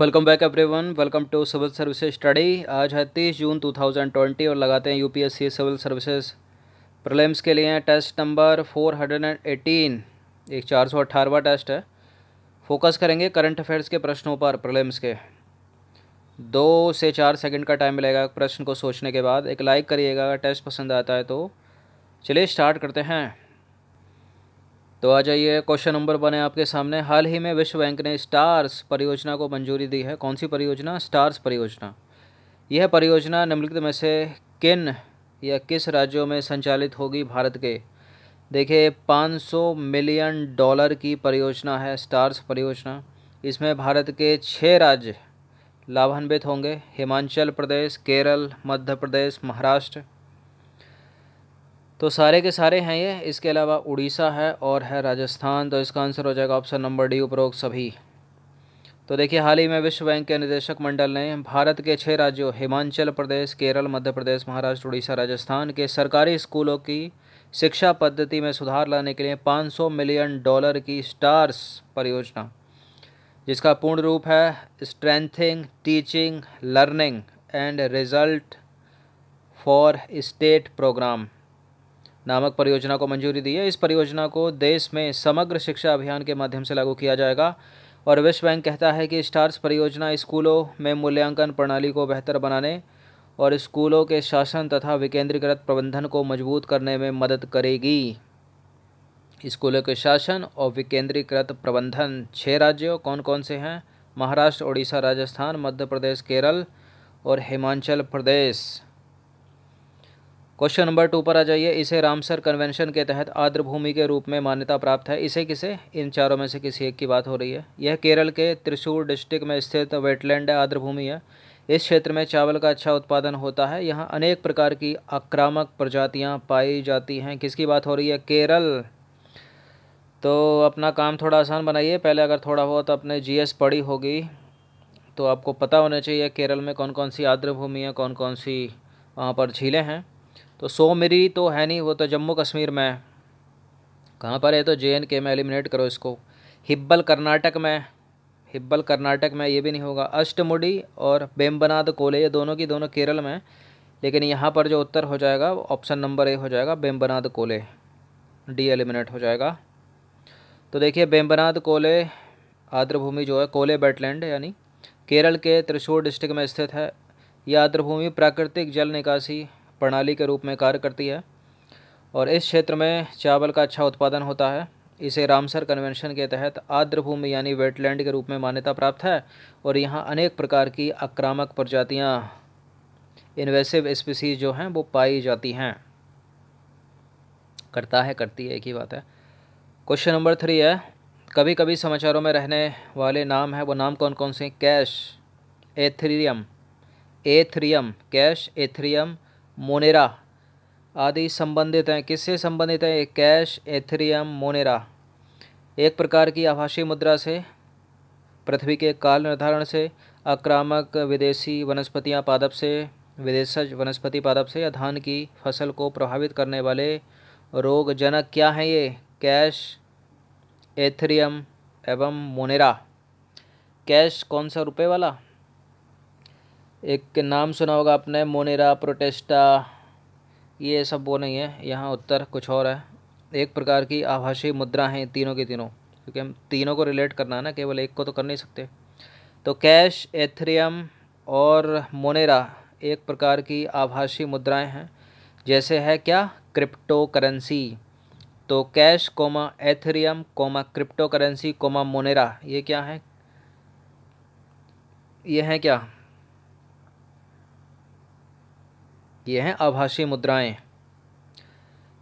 welcome back everyone welcome to civil services study आज है तीस जून 2020 और लगाते हैं यूपीएससी सिविल सर्विसेज प्रलेम्स के लिए टेस्ट नंबर 418 एक चार सौ अट्ठारहवा टेस्ट है फोकस करेंगे करंट अफेयर्स के प्रश्नों पर प्रलेम्स के दो से चार सेकंड का टाइम मिलेगा प्रश्न को सोचने के बाद एक लाइक करिएगा टेस्ट पसंद आता है तो चलिए स्टार्ट करते हैं तो आ जाइए क्वेश्चन नंबर बने आपके सामने हाल ही में विश्व बैंक ने स्टार्स परियोजना को मंजूरी दी है कौन सी परियोजना स्टार्स परियोजना यह परियोजना निम्नलिखित में से किन या किस राज्यों में संचालित होगी भारत के देखिए 500 मिलियन डॉलर की परियोजना है स्टार्स परियोजना इसमें भारत के छः राज्य लाभान्वित होंगे हिमाचल प्रदेश केरल मध्य प्रदेश महाराष्ट्र तो सारे के सारे हैं ये इसके अलावा उड़ीसा है और है राजस्थान तो इसका आंसर हो जाएगा ऑप्शन नंबर डी उपरोक्त सभी तो देखिए हाल ही में विश्व बैंक के निदेशक मंडल ने भारत के छः राज्यों हिमाचल प्रदेश केरल मध्य प्रदेश महाराष्ट्र उड़ीसा राजस्थान के सरकारी स्कूलों की शिक्षा पद्धति में सुधार लाने के लिए 500 मिलियन डॉलर की स्टार्स परियोजना जिसका पूर्ण रूप है strengthening teaching learning and result for state program नामक परियोजना को मंजूरी दी है इस परियोजना को देश में समग्र शिक्षा अभियान के माध्यम से लागू किया जाएगा और विश्व बैंक कहता है कि स्टार्स परियोजना स्कूलों में मूल्यांकन प्रणाली को बेहतर बनाने और स्कूलों के शासन तथा विकेंद्रीकृत प्रबंधन को मजबूत करने में मदद करेगी स्कूलों के शासन और विकेंद्रीकृत प्रबंधन छः राज्यों कौन कौन से हैं महाराष्ट्र उड़ीसा राजस्थान मध्य प्रदेश केरल और Himachal Pradesh question number two पर आ जाइए इसे रामसर कन्वेंशन के तहत आर्द्र भूमि के रूप में मान्यता प्राप्त है इसे किसे इन चारों में से किसी एक की बात हो रही है यह केरल के त्रिशूर डिस्ट्रिक्ट में स्थित वेटलैंड आर्द्र भूमि है इस क्षेत्र में चावल का अच्छा उत्पादन होता है यहाँ अनेक प्रकार की आक्रामक प्रजातियाँ पाई जाती हैं किसकी बात हो रही है केरल तो अपना काम थोड़ा आसान बनाइए पहले अगर थोड़ा हो तो अपने जी पढ़ी होगी तो आपको पता होना चाहिए केरल में कौन कौन सी आर्द्र भूमि है कौन कौन सी वहाँ पर झीलें हैं तो सो मेरी तो है नहीं वो तो जम्मू कश्मीर में है कहाँ पर है तो जे एंड के में एलिमिनेट करो इसको हिब्बल कर्नाटक में हिब्बल कर्नाटक में ये भी नहीं होगा अष्टमुडी और बेम्बनाद कोले ये दोनों की दोनों केरल में लेकिन यहाँ पर जो उत्तर हो जाएगा ऑप्शन नंबर ए हो जाएगा बेम्बनाद कोले डी एलिमिनेट हो जाएगा तो देखिए बेम्बनाद कोले आर्द्रभूमि जो है कोले बेटलैंड यानी केरल के त्रिशूर डिस्ट्रिक्ट में स्थित है यह आर्द्रभूमि प्राकृतिक जल निकासी प्रणाली के रूप में कार्य करती है और इस क्षेत्र में चावल का अच्छा उत्पादन होता है इसे रामसर कन्वेंशन के तहत आर्द्र भूमि यानी वेटलैंड के रूप में मान्यता प्राप्त है और यहाँ अनेक प्रकार की आक्रामक प्रजातियाँ इन्वेसिव स्पीसीज जो हैं वो पाई जाती हैं करता है करती है एक ही बात है क्वेश्चन नंबर थ्री है कभी कभी समाचारों में रहने वाले नाम हैं वो नाम कौन कौन से cash Ethereum Ethereum cash Ethereum Monero आदि संबंधित हैं किससे संबंधित हैं कैश एथेरियम मोनेरा एक प्रकार की आभाषी मुद्रा से पृथ्वी के काल निर्धारण से आक्रामक विदेशी वनस्पतियां पादप से विदेशज वनस्पति पादप से या धान की फसल को प्रभावित करने वाले रोगजनक क्या हैं ये कैश एथेरियम एवं मोनेरा कैश कौन सा रुपए वाला एक के नाम सुना होगा आपने मोनेरा प्रोटेस्टा ये सब वो नहीं है यहाँ उत्तर कुछ और है एक प्रकार की आभाषी मुद्रा हैं तीनों की तीनों क्योंकि हम तीनों को रिलेट करना है ना केवल एक को तो कर नहीं सकते तो कैश एथेरियम और मोनेरा एक प्रकार की आभाषी मुद्राएं हैं जैसे है क्या क्रिप्टो करेंसी तो cash comma Ethereum comma crypto currency comma Monero ये क्या है ये हैं क्या ये हैं आभाषी मुद्राएं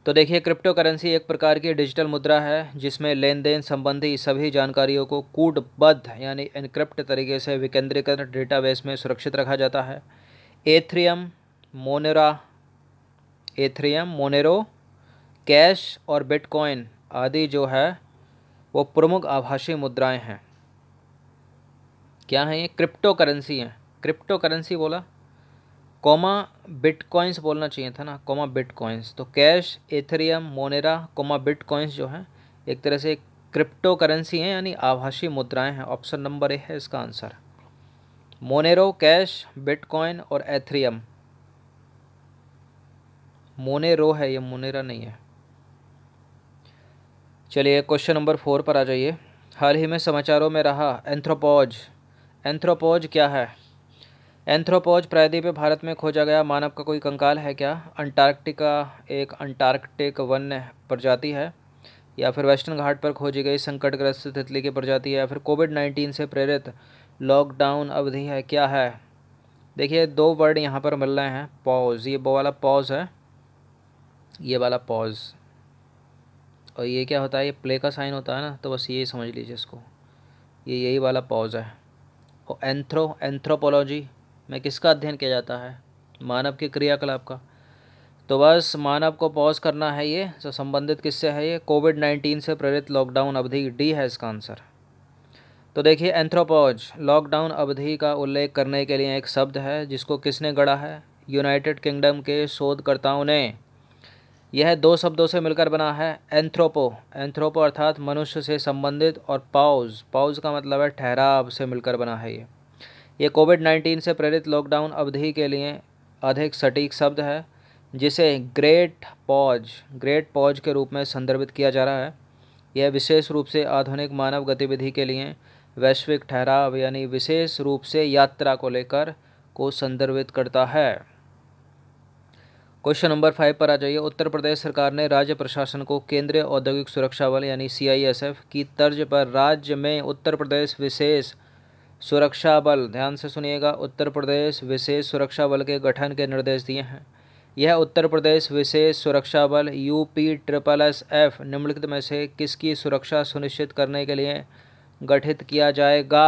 तो देखिए क्रिप्टो करेंसी एक प्रकार की डिजिटल मुद्रा है जिसमें लेन देन संबंधी सभी जानकारियों को कूटबद्ध यानी इनक्रिप्ट तरीके से विकेंद्रीकृत डेटाबेस में सुरक्षित रखा जाता है Ethereum Monero Ethereum Monero cash और बिटकॉइन आदि जो है वो प्रमुख आभाषी मुद्राएं हैं क्या हैं ये क्रिप्टो करेंसी हैं क्रिप्टो करेंसी बोला कॉमा बिटकॉइंस बोलना चाहिए था ना कॉमा बिटकॉइंस तो cash Ethereum Monero comma bitcoins जो हैं एक तरह से क्रिप्टो करेंसी हैं यानी आभाषी मुद्राएं हैं ऑप्शन नंबर ए है इसका आंसर मोनेरो कैश बिटकॉइन और एथेरियम मोनेरो है ये मोनेरा नहीं है चलिए क्वेश्चन नंबर फोर पर आ जाइए हाल ही में समाचारों में रहा एंथ्रोपोज एंथ्रोपोज क्या है एंथ्रोपोज प्रायद्वीप भारत में खोजा गया मानव का कोई कंकाल है क्या अंटार्कटिका एक अंटार्कटिक वन्य प्रजाति है या फिर वेस्टर्न घाट पर खोजी गई संकटग्रस्त तितली की प्रजाति है या फिर कोविड नाइन्टीन से प्रेरित लॉकडाउन अवधि है क्या है देखिए दो वर्ड यहाँ पर मिल रहे हैं पॉज ये वो वाला पॉज है ये वाला पॉज और ये क्या होता है ये प्ले का साइन होता है ना तो बस ये समझ लीजिए इसको ये यही वाला पॉज है और एंथ्रो एंथ्रोपोलॉजी में किसका अध्ययन किया जाता है मानव के क्रियाकलाप का तो बस मानव को पॉज करना है ये तो संबंधित किससे है ये कोविड नाइन्टीन से प्रेरित लॉकडाउन अवधि डी है इसका आंसर तो देखिए एंथ्रोपॉज लॉकडाउन अवधि का उल्लेख करने के लिए एक शब्द है जिसको किसने गढ़ा है यूनाइटेड किंगडम के शोधकर्ताओं ने यह दो शब्दों से मिलकर बना है एंथ्रोपो एंथ्रोपो अर्थात मनुष्य से संबंधित और पाउज पाउज का मतलब है ठहराव से मिलकर बना है ये ये कोविड नाइन्टीन से प्रेरित लॉकडाउन अवधि के लिए अधिक सटीक शब्द है जिसे ग्रेट पॉज ग्रेट पॉज के रूप में संदर्भित किया जा रहा है यह विशेष रूप से आधुनिक मानव गतिविधि के लिए वैश्विक ठहराव यानी विशेष रूप से यात्रा को लेकर को संदर्भित करता है क्वेश्चन नंबर फाइव पर आ जाइए उत्तर प्रदेश सरकार ने राज्य प्रशासन को केंद्रीय औद्योगिक सुरक्षा बल यानी सीआईएसएफ की तर्ज पर राज्य में उत्तर प्रदेश विशेष सुरक्षा बल ध्यान से सुनिएगा उत्तर प्रदेश विशेष सुरक्षा बल के गठन के निर्देश दिए हैं यह उत्तर प्रदेश विशेष सुरक्षा बल U P triple S F निम्नलिखित में से किसकी सुरक्षा सुनिश्चित करने के लिए गठित किया जाएगा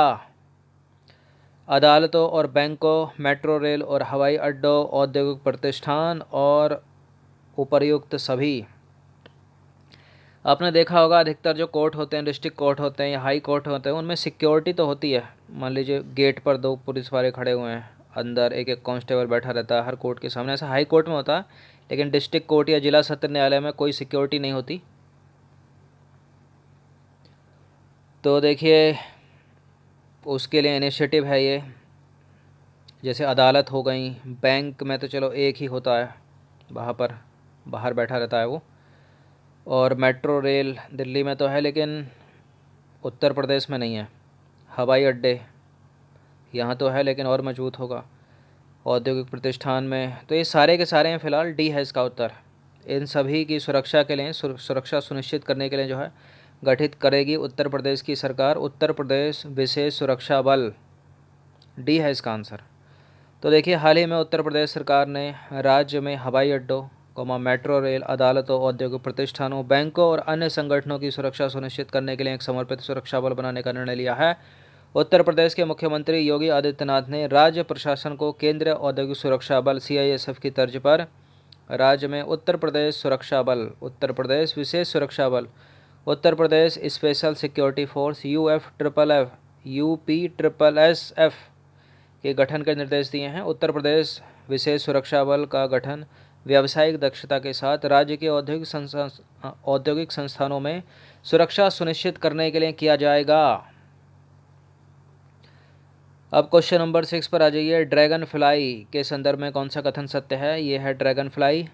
अदालतों और बैंकों मेट्रो रेल और हवाई अड्डों औद्योगिक प्रतिष्ठान और उपर्युक्त सभी आपने देखा होगा अधिकतर जो कोर्ट होते हैं डिस्ट्रिक्ट कोर्ट होते हैं या हाई कोर्ट होते हैं उनमें सिक्योरिटी तो होती है मान लीजिए गेट पर दो पुलिस वाले खड़े हुए हैं अंदर एक एक कांस्टेबल बैठा रहता है हर कोर्ट के सामने ऐसा हाई कोर्ट में होता है लेकिन डिस्ट्रिक्ट कोर्ट या जिला सत्र न्यायालय में कोई सिक्योरिटी नहीं होती तो देखिए उसके लिए इनिशिएटिव है ये जैसे अदालत हो गई बैंक में तो चलो एक ही होता है वहाँ पर बाहर बैठा रहता है वो और मेट्रो रेल दिल्ली में तो है लेकिन उत्तर प्रदेश में नहीं है हवाई अड्डे यहाँ तो है लेकिन और मजबूत होगा औद्योगिक प्रतिष्ठान में तो ये सारे के सारे हैं फ़िलहाल डी है इसका उत्तर इन सभी की सुरक्षा के लिए सुरक्षा सुनिश्चित करने के लिए जो है गठित करेगी उत्तर प्रदेश की सरकार उत्तर प्रदेश विशेष सुरक्षा बल डी है इसका आंसर तो देखिए हाल ही में उत्तर प्रदेश सरकार ने राज्य में हवाई अड्डों कोमा मेट्रो रेल अदालतों औद्योगिक प्रतिष्ठानों बैंकों और अन्य संगठनों की सुरक्षा सुनिश्चित करने के लिए एक समर्पित सुरक्षा बल बनाने का निर्णय लिया है उत्तर प्रदेश के मुख्यमंत्री योगी आदित्यनाथ ने राज्य प्रशासन को केंद्रीय औद्योगिक सुरक्षा बल सीआईएसएफ की तर्ज पर राज्य में उत्तर प्रदेश सुरक्षा बल उत्तर प्रदेश विशेष सुरक्षा बल Uttar Pradesh special security force U F triple F U P triple S F के गठन के निर्देश दिए हैं उत्तर प्रदेश विशेष सुरक्षा बल का गठन व्यावसायिक दक्षता के साथ राज्य के औद्योगिक संस्था औद्योगिक संस्थानों में सुरक्षा सुनिश्चित करने के लिए किया जाएगा अब क्वेश्चन नंबर सिक्स पर आ जाइए ड्रैगन फ्लाई के संदर्भ में कौन सा कथन सत्य है ये है ड्रैगन फ्लाई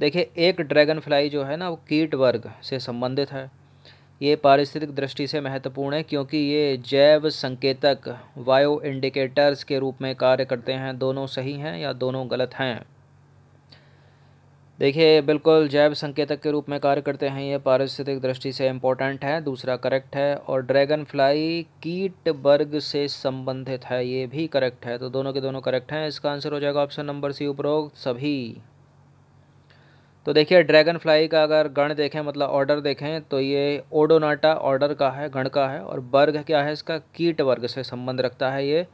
देखिए एक ड्रैगन फ्लाई जो है ना वो कीट वर्ग से संबंधित है ये पारिस्थितिक दृष्टि से महत्वपूर्ण है क्योंकि ये जैव संकेतक वायो इंडिकेटर्स के रूप में कार्य करते हैं दोनों सही हैं या दोनों गलत हैं देखिए बिल्कुल जैव संकेतक के रूप में कार्य करते हैं ये पारिस्थितिक दृष्टि से इम्पोर्टेंट है दूसरा करेक्ट है और ड्रैगन फ्लाई कीट वर्ग से संबंधित है ये भी करेक्ट है तो दोनों के दोनों करेक्ट हैं इसका आंसर हो जाएगा ऑप्शन नंबर सी उपरोक्त सभी तो देखिए ड्रैगन फ्लाई का अगर गण देखें मतलब ऑर्डर देखें तो ये ओडोनाटा ऑर्डर का है गण का है और वर्ग क्या है इसका कीट वर्ग से संबंध रखता है ये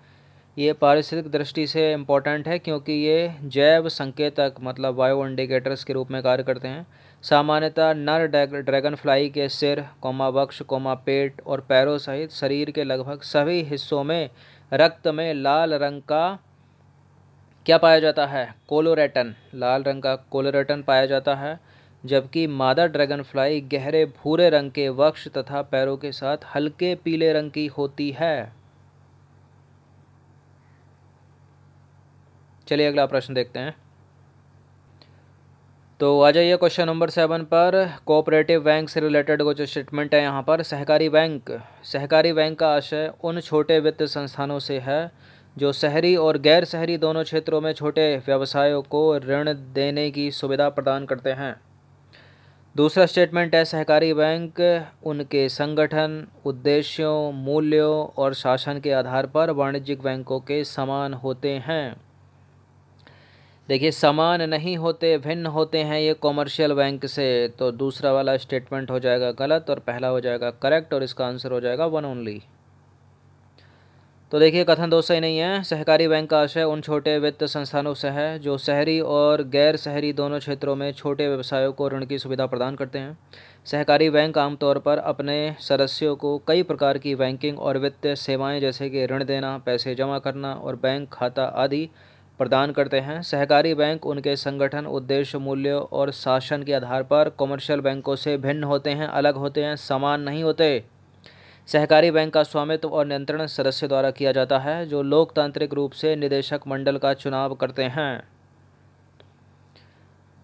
ये पारिस्थितिक दृष्टि से इम्पॉर्टेंट है क्योंकि ये जैव संकेतक मतलब बायो इंडिकेटर्स के रूप में कार्य करते हैं सामान्यतः नर ड्रैगन फ्लाई के सिर कोमा वक्ष कोमा पेट और पैरों सहित शरीर के लगभग सभी हिस्सों में रक्त में लाल रंग का क्या पाया जाता है कोलोरेटन लाल रंग का कोलोरेटन पाया जाता है जबकि मादा ड्रैगन फ्लाई गहरे भूरे रंग के वक्ष तथा पैरों के साथ हल्के पीले रंग की होती है चलिए अगला प्रश्न देखते हैं तो आ जाइए क्वेश्चन नंबर सेवन पर कोऑपरेटिव बैंक से रिलेटेड कुछ स्टेटमेंट है यहाँ पर सहकारी बैंक सहकारी बैंक का आशय उन छोटे वित्त संस्थानों से है जो शहरी और गैर शहरी दोनों क्षेत्रों में छोटे व्यवसायों को ऋण देने की सुविधा प्रदान करते हैं दूसरा स्टेटमेंट है सहकारी बैंक उनके संगठन उद्देश्यों मूल्यों और शासन के आधार पर वाणिज्यिक बैंकों के समान होते हैं देखिए समान नहीं होते भिन्न होते हैं ये कॉमर्शियल बैंक से तो दूसरा वाला स्टेटमेंट हो जाएगा गलत और पहला हो जाएगा करेक्ट और इसका आंसर हो जाएगा वन ओनली तो देखिए कथन दो तो सही नहीं है सहकारी बैंक का आशय उन छोटे वित्त संस्थानों से है जो शहरी और गैर शहरी दोनों क्षेत्रों में छोटे व्यवसायों को ऋण की सुविधा प्रदान करते हैं सहकारी बैंक आमतौर पर अपने सदस्यों को कई प्रकार की बैंकिंग और वित्तीय सेवाएं जैसे कि ऋण देना पैसे जमा करना और बैंक खाता आदि प्रदान करते हैं सहकारी बैंक उनके संगठन उद्देश्य मूल्य और शासन के आधार पर कॉमर्शियल बैंकों से भिन्न होते हैं अलग होते हैं समान नहीं होते सहकारी बैंक का स्वामित्व और नियंत्रण सदस्य द्वारा किया जाता है जो लोकतांत्रिक रूप से निदेशक मंडल का चुनाव करते हैं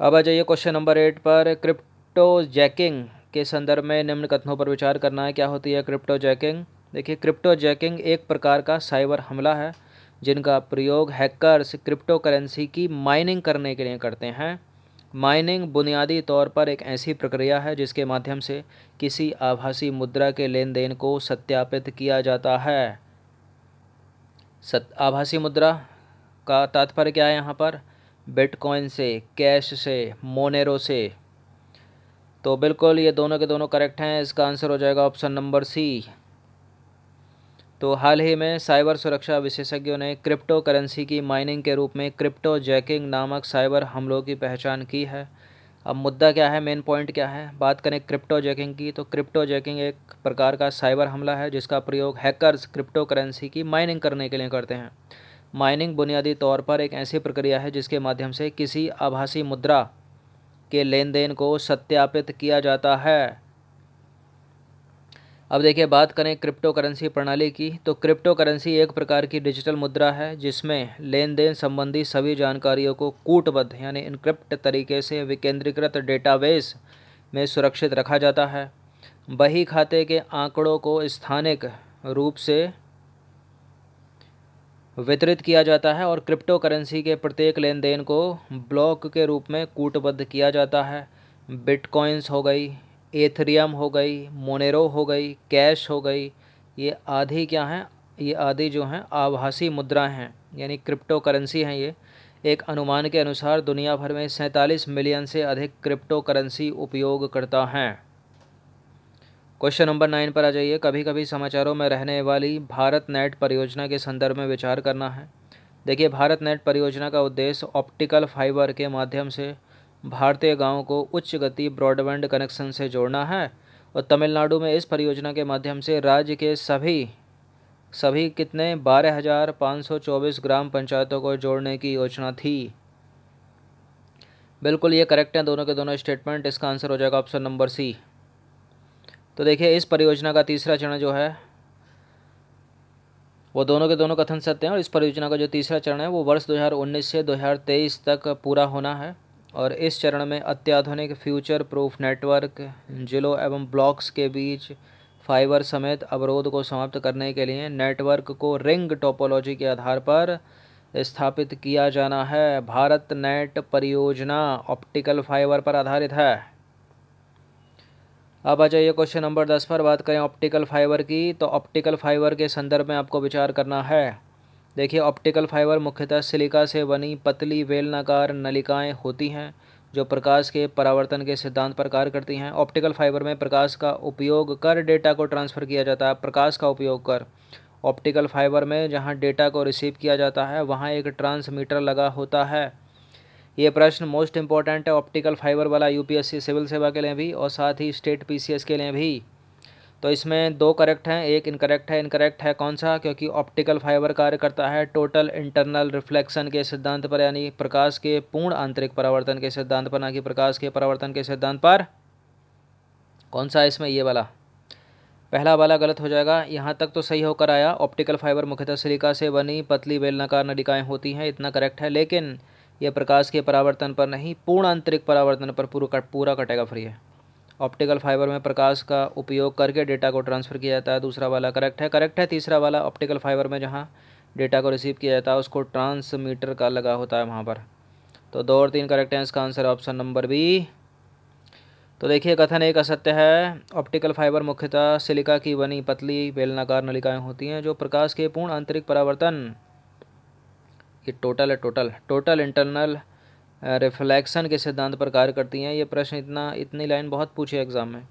अब आ जाइए क्वेश्चन नंबर एट पर क्रिप्टो जैकिंग के संदर्भ में निम्न कथनों पर विचार करना है क्या होती है क्रिप्टो जैकिंग देखिए क्रिप्टो जैकिंग एक प्रकार का साइबर हमला है जिनका प्रयोग हैकर्स क्रिप्टो करेंसी की माइनिंग करने के लिए करते हैं माइनिंग बुनियादी तौर पर एक ऐसी प्रक्रिया है जिसके माध्यम से किसी आभासी मुद्रा के लेन देन को सत्यापित किया जाता है सत आभासी मुद्रा का तात्पर्य क्या है यहाँ पर बिटकॉइन से कैश से मोनेरो से तो बिल्कुल ये दोनों के दोनों करेक्ट हैं इसका आंसर हो जाएगा ऑप्शन नंबर सी तो हाल ही में साइबर सुरक्षा विशेषज्ञों ने क्रिप्टो करेंसी की माइनिंग के रूप में क्रिप्टो जैकिंग नामक साइबर हमलों की पहचान की है अब मुद्दा क्या है मेन पॉइंट क्या है बात करें क्रिप्टो जैकिंग की तो क्रिप्टो जैकिंग एक प्रकार का साइबर हमला है जिसका प्रयोग हैकर्स क्रिप्टो करेंसी की माइनिंग करने के लिए करते हैं माइनिंग बुनियादी तौर पर एक ऐसी प्रक्रिया है जिसके माध्यम से किसी आभासी मुद्रा के लेन देन को सत्यापित किया जाता है अब देखिए बात करें क्रिप्टो करेंसी प्रणाली की तो क्रिप्टो करेंसी एक प्रकार की डिजिटल मुद्रा है जिसमें लेन देन संबंधी सभी जानकारियों को कूटबद्ध यानी इनक्रिप्ट तरीके से विकेंद्रीकृत डेटाबेस में सुरक्षित रखा जाता है बही खाते के आंकड़ों को स्थानिक रूप से वितरित किया जाता है और क्रिप्टो करेंसी के प्रत्येक लेन देन को ब्लॉक के रूप में कूटबद्ध किया जाता है बिटकॉइंस हो गई एथरियम हो गई मोनेरो हो गई कैश हो गई ये आधी क्या हैं ये आदि जो हैं आभासी मुद्रा हैं यानी क्रिप्टो करेंसी हैं ये एक अनुमान के अनुसार दुनिया भर में सैंतालीस मिलियन से अधिक क्रिप्टो करेंसी उपयोगकर्ता हैं क्वेश्चन नंबर नाइन पर आ जाइए कभी कभी समाचारों में रहने वाली भारत नेट परियोजना के संदर्भ में विचार करना है देखिए भारत नेट परियोजना का उद्देश्य ऑप्टिकल फाइबर के माध्यम से भारतीय गांवों को उच्च गति ब्रॉडबैंड कनेक्शन से जोड़ना है और तमिलनाडु में इस परियोजना के माध्यम से राज्य के सभी सभी कितने बारह हज़ार पाँच सौ चौबीस ग्राम पंचायतों को जोड़ने की योजना थी बिल्कुल ये करेक्ट हैं दोनों के दोनों स्टेटमेंट इसका आंसर हो जाएगा ऑप्शन नंबर सी तो देखिए इस परियोजना का तीसरा चरण जो है वो दोनों के दोनों कथन सत्य हैं और इस परियोजना का जो तीसरा चरण है वो वर्ष 2019 से 2023 तक पूरा होना है और इस चरण में अत्याधुनिक फ्यूचर प्रूफ नेटवर्क जिलों एवं ब्लॉक्स के बीच फाइबर समेत अवरोध को समाप्त करने के लिए नेटवर्क को रिंग टोपोलॉजी के आधार पर स्थापित किया जाना है भारत नेट परियोजना ऑप्टिकल फाइबर पर आधारित है अब आ जाइए क्वेश्चन नंबर दस पर बात करें ऑप्टिकल फाइबर की तो ऑप्टिकल फाइबर के संदर्भ में आपको विचार करना है देखिए ऑप्टिकल फाइबर मुख्यतः सिलिका से बनी पतली वेलनाकार नलिकाएं होती हैं जो प्रकाश के परावर्तन के सिद्धांत पर कार्य करती हैं ऑप्टिकल फाइबर में प्रकाश का उपयोग कर डेटा को ट्रांसफ़र किया जाता है प्रकाश का उपयोग कर ऑप्टिकल फाइबर में जहां डेटा को रिसीव किया जाता है वहां एक ट्रांसमीटर लगा होता है ये प्रश्न मोस्ट इंपॉर्टेंट है ऑप्टिकल फाइबर वाला यूपीएससी सिविल सेवा के लिए भी और साथ ही स्टेट पीसीएस के लिए भी तो इसमें दो करेक्ट हैं एक इनकरेक्ट है इनकरेक्ट है कौन सा क्योंकि ऑप्टिकल फाइबर कार्य करता है टोटल इंटरनल रिफ्लेक्शन के सिद्धांत पर यानी प्रकाश के पूर्ण आंतरिक परावर्तन के सिद्धांत पर ना कि प्रकाश के परावर्तन के सिद्धांत पर कौन सा है इसमें ये वाला पहला वाला गलत हो जाएगा यहाँ तक तो सही होकर आया ऑप्टिकल फाइबर मुख्यतः सिलिका से बनी पतली बेलनाकार नलिकाएँ होती हैं इतना करेक्ट है लेकिन यह प्रकाश के परावर्तन पर नहीं पूर्ण आंतरिक परावर्तन पर पूरा कट पूरा कटेगा फ्री है ऑप्टिकल फाइबर में प्रकाश का उपयोग करके डेटा को ट्रांसफ़र किया जाता है दूसरा वाला करेक्ट है करेक्ट है तीसरा वाला ऑप्टिकल फाइबर में जहाँ डेटा को रिसीव किया जाता है उसको ट्रांसमीटर का लगा होता है वहाँ पर तो दो और तीन करेक्ट हैं इसका आंसर ऑप्शन नंबर बी तो देखिए कथन एक असत्य है ऑप्टिकल फाइबर मुख्यतः सिलिका की बनी पतली बेलनाकार नलिकाएं होती हैं जो प्रकाश के पूर्ण आंतरिक परावर्तन ये टोटल है टोटल टोटल इंटरनल रिफ्लेक्शन के सिद्धांत पर कार्य करती हैं ये प्रश्न इतना इतनी लाइन बहुत पूछे एग्जाम में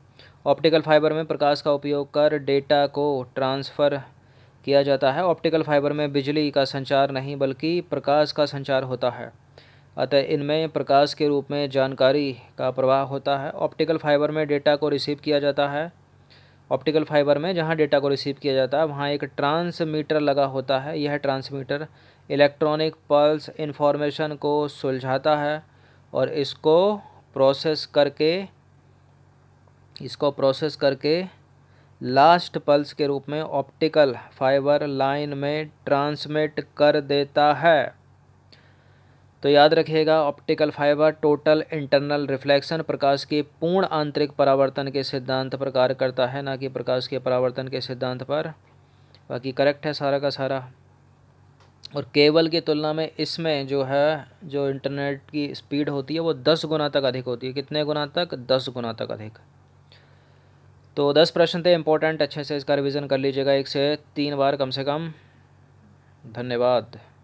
ऑप्टिकल फाइबर में प्रकाश का उपयोग कर डेटा को ट्रांसफ़र किया जाता है ऑप्टिकल फाइबर में बिजली का संचार नहीं बल्कि प्रकाश का संचार होता है अतः इनमें प्रकाश के रूप में जानकारी का प्रवाह होता है ऑप्टिकल फाइबर में डेटा को रिसीव किया जाता है ऑप्टिकल फाइबर में जहाँ डेटा को रिसीव किया जाता है वहाँ एक ट्रांसमीटर लगा होता है यह ट्रांसमीटर इलेक्ट्रॉनिक पल्स इंफॉर्मेशन को सुलझाता है और इसको प्रोसेस करके इसको प्रोसेस करके लास्ट पल्स के रूप में ऑप्टिकल फाइबर लाइन में ट्रांसमिट कर देता है तो याद रखिएगा optical fibre total internal reflection प्रकाश के पूर्ण आंतरिक परावर्तन के सिद्धांत पर कार्य करता है ना कि प्रकाश के परावर्तन के सिद्धांत पर बाकी करेक्ट है सारा का सारा और केबल की तुलना में इसमें जो है जो इंटरनेट की स्पीड होती है वो दस गुना तक अधिक होती है कितने गुना तक दस गुना तक अधिक तो दस प्रश्न थे इंपॉर्टेंट अच्छे से इसका रिवीजन कर लीजिएगा एक से तीन बार कम से कम धन्यवाद